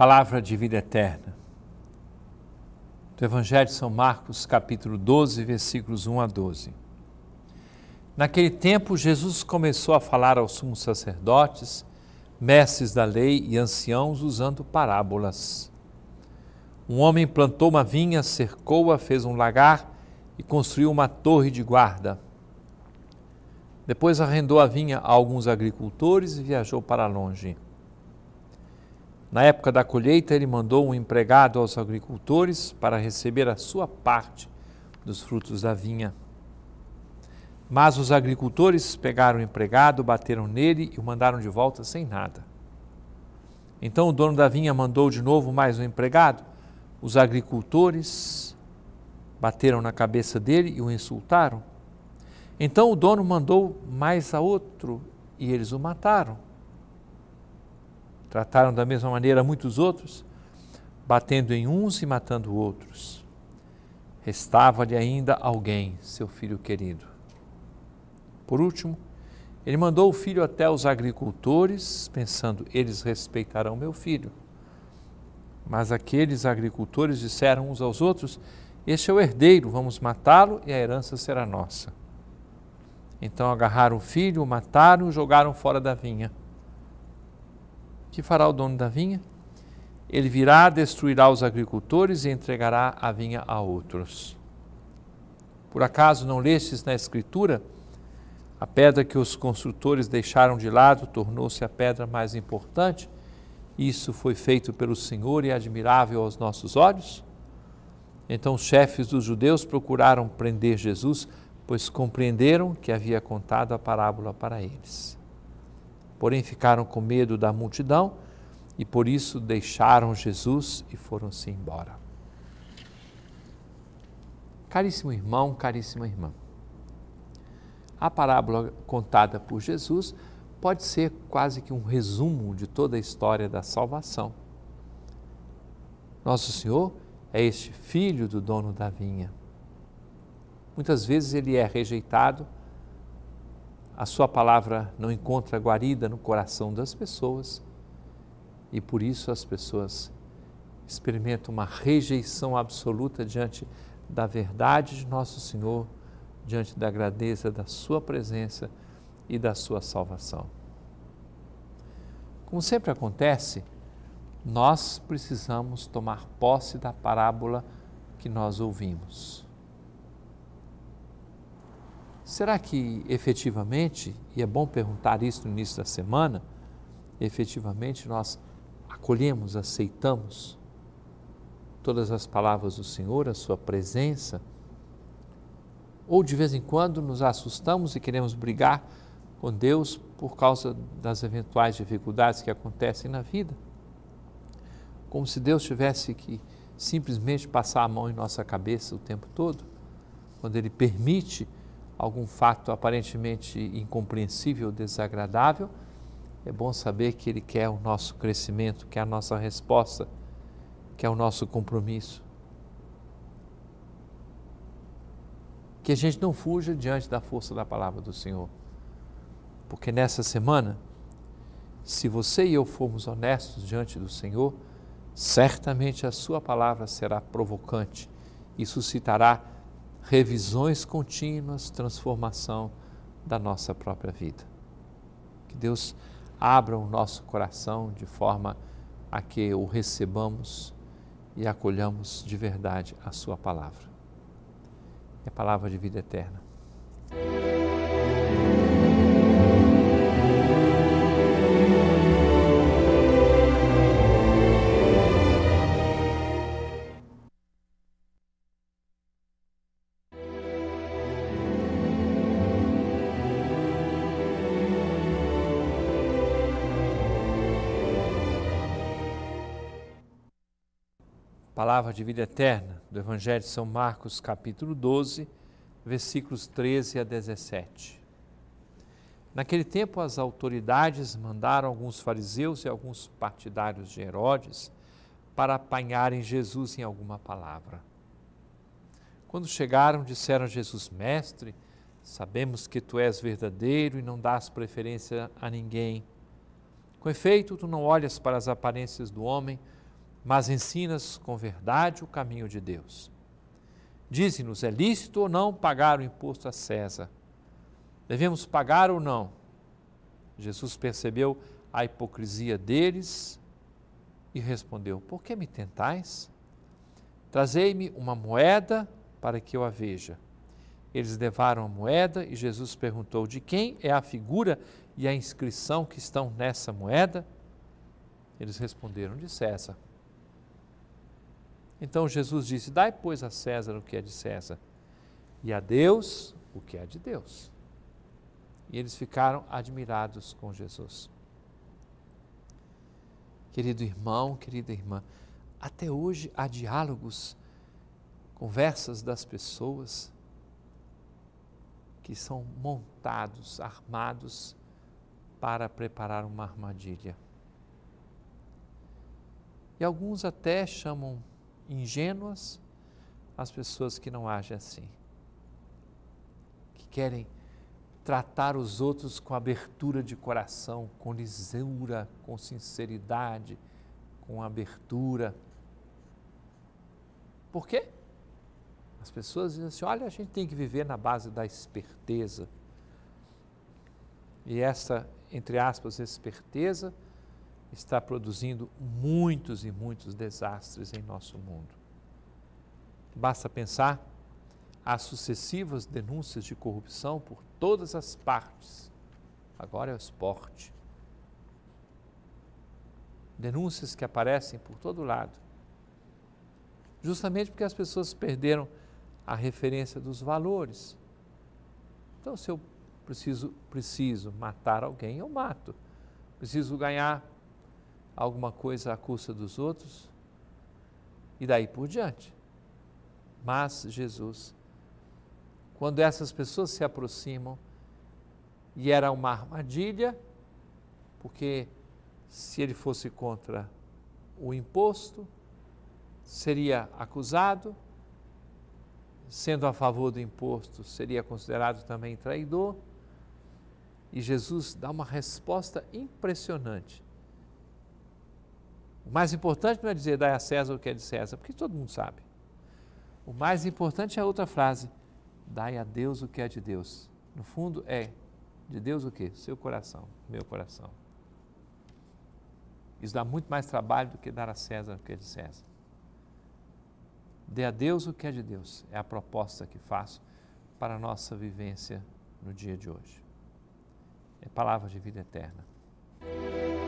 Palavra de vida eterna. Do Evangelho de São Marcos, capítulo 12, versículos 1 a 12. Naquele tempo, Jesus começou a falar aos sumos sacerdotes, mestres da lei e anciãos usando parábolas. Um homem plantou uma vinha, cercou-a, fez um lagar e construiu uma torre de guarda. Depois arrendou a vinha a alguns agricultores e viajou para longe. Na época da colheita, ele mandou um empregado aos agricultores para receber a sua parte dos frutos da vinha. Mas os agricultores pegaram o empregado, bateram nele e o mandaram de volta sem nada. Então o dono da vinha mandou de novo mais um empregado. Os agricultores bateram na cabeça dele e o insultaram. Então o dono mandou mais a outro e eles o mataram. Trataram da mesma maneira muitos outros, batendo em uns e matando outros. Restava-lhe ainda alguém, seu filho querido. Por último, ele mandou o filho até os agricultores, pensando: eles respeitarão meu filho. Mas aqueles agricultores disseram uns aos outros: Este é o herdeiro, vamos matá-lo e a herança será nossa. Então agarraram o filho, o mataram e o jogaram fora da vinha. Que fará o dono da vinha? Ele virá, destruirá os agricultores e entregará a vinha a outros. Por acaso não lestes na Escritura? A pedra que os construtores deixaram de lado tornou-se a pedra mais importante. Isso foi feito pelo Senhor e é admirável aos nossos olhos? Então os chefes dos judeus procuraram prender Jesus, pois compreenderam que havia contado a parábola para eles porém ficaram com medo da multidão e por isso deixaram Jesus e foram-se embora. Caríssimo irmão, caríssima irmã, a parábola contada por Jesus pode ser quase que um resumo de toda a história da salvação. Nosso Senhor é este filho do dono da vinha. Muitas vezes ele é rejeitado a sua palavra não encontra guarida no coração das pessoas e por isso as pessoas experimentam uma rejeição absoluta diante da verdade de nosso Senhor, diante da grandeza da sua presença e da sua salvação. Como sempre acontece, nós precisamos tomar posse da parábola que nós ouvimos será que efetivamente, e é bom perguntar isso no início da semana, efetivamente nós acolhemos, aceitamos todas as palavras do Senhor, a Sua presença? Ou de vez em quando nos assustamos e queremos brigar com Deus por causa das eventuais dificuldades que acontecem na vida? Como se Deus tivesse que simplesmente passar a mão em nossa cabeça o tempo todo? Quando Ele permite algum fato aparentemente incompreensível, desagradável, é bom saber que Ele quer o nosso crescimento, quer é a nossa resposta, quer é o nosso compromisso. Que a gente não fuja diante da força da palavra do Senhor. Porque nessa semana, se você e eu formos honestos diante do Senhor, certamente a Sua palavra será provocante e suscitará revisões contínuas, transformação da nossa própria vida. Que Deus abra o nosso coração de forma a que o recebamos e acolhamos de verdade a Sua palavra. É a palavra de vida eterna. Palavra de vida eterna do Evangelho de São Marcos, capítulo 12, versículos 13 a 17. Naquele tempo, as autoridades mandaram alguns fariseus e alguns partidários de Herodes para apanharem Jesus em alguma palavra. Quando chegaram, disseram a Jesus: Mestre, sabemos que tu és verdadeiro e não dás preferência a ninguém. Com efeito, tu não olhas para as aparências do homem, mas ensinas com verdade o caminho de Deus. Dize-nos, é lícito ou não pagar o imposto a César? Devemos pagar ou não? Jesus percebeu a hipocrisia deles e respondeu: Por que me tentais? Trazei-me uma moeda para que eu a veja. Eles levaram a moeda e Jesus perguntou: De quem é a figura e a inscrição que estão nessa moeda? Eles responderam: De César. Então Jesus disse: Dai, pois, a César o que é de César, e a Deus o que é de Deus. E eles ficaram admirados com Jesus. Querido irmão, querida irmã, até hoje há diálogos, conversas das pessoas que são montados, armados para preparar uma armadilha. E alguns até chamam ingênuas as pessoas que não agem assim, que querem tratar os outros com abertura de coração, com lisura, com sinceridade, com abertura. Por quê? As pessoas dizem assim: olha, a gente tem que viver na base da esperteza. E essa, entre aspas, esperteza está produzindo muitos e muitos desastres em nosso mundo. Basta pensar as sucessivas denúncias de corrupção por todas as partes. Agora é o esporte. Denúncias que aparecem por todo lado. Justamente porque as pessoas perderam a referência dos valores. Então, se eu preciso, preciso matar alguém, eu mato. Preciso ganhar alguma coisa à custa dos outros, e daí por diante. Mas Jesus, quando essas pessoas se aproximam, e era uma armadilha, porque se ele fosse contra o imposto, seria acusado, sendo a favor do imposto, seria considerado também traidor. E Jesus dá uma resposta impressionante. O mais importante não é dizer dai a César o que é de César, porque todo mundo sabe. O mais importante é a outra frase: dai a Deus o que é de Deus. No fundo, é de Deus o que? Seu coração, meu coração. Isso dá muito mais trabalho do que dar a César o que é de César. Dê a Deus o que é de Deus. É a proposta que faço para a nossa vivência no dia de hoje. É palavra de vida eterna.